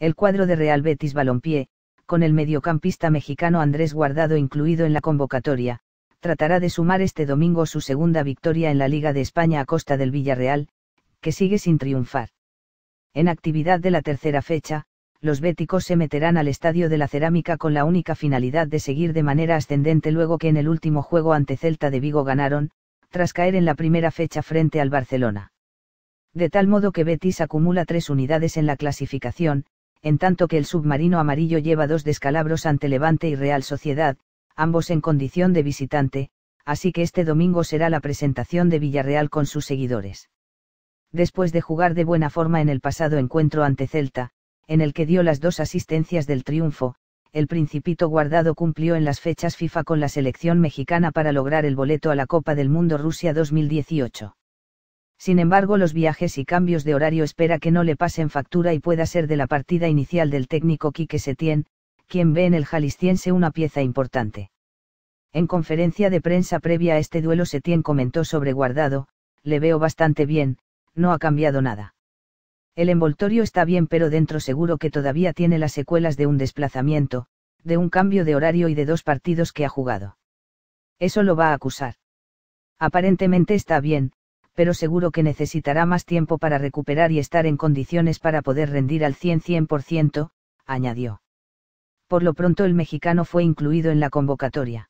el cuadro de Real Betis Balompié, con el mediocampista mexicano Andrés Guardado incluido en la convocatoria, tratará de sumar este domingo su segunda victoria en la Liga de España a costa del Villarreal, que sigue sin triunfar. En actividad de la tercera fecha, los béticos se meterán al Estadio de la Cerámica con la única finalidad de seguir de manera ascendente luego que en el último juego ante Celta de Vigo ganaron, tras caer en la primera fecha frente al Barcelona. De tal modo que Betis acumula tres unidades en la clasificación, en tanto que el submarino amarillo lleva dos descalabros ante Levante y Real Sociedad, ambos en condición de visitante, así que este domingo será la presentación de Villarreal con sus seguidores. Después de jugar de buena forma en el pasado encuentro ante Celta, en el que dio las dos asistencias del triunfo, el Principito Guardado cumplió en las fechas FIFA con la selección mexicana para lograr el boleto a la Copa del Mundo Rusia 2018. Sin embargo, los viajes y cambios de horario espera que no le pasen factura y pueda ser de la partida inicial del técnico Quique Setién, quien ve en el jalisciense una pieza importante. En conferencia de prensa previa a este duelo Setién comentó sobre Guardado, le veo bastante bien, no ha cambiado nada. El envoltorio está bien pero dentro seguro que todavía tiene las secuelas de un desplazamiento, de un cambio de horario y de dos partidos que ha jugado. Eso lo va a acusar. Aparentemente está bien, pero seguro que necesitará más tiempo para recuperar y estar en condiciones para poder rendir al 100-100%, añadió. Por lo pronto el mexicano fue incluido en la convocatoria.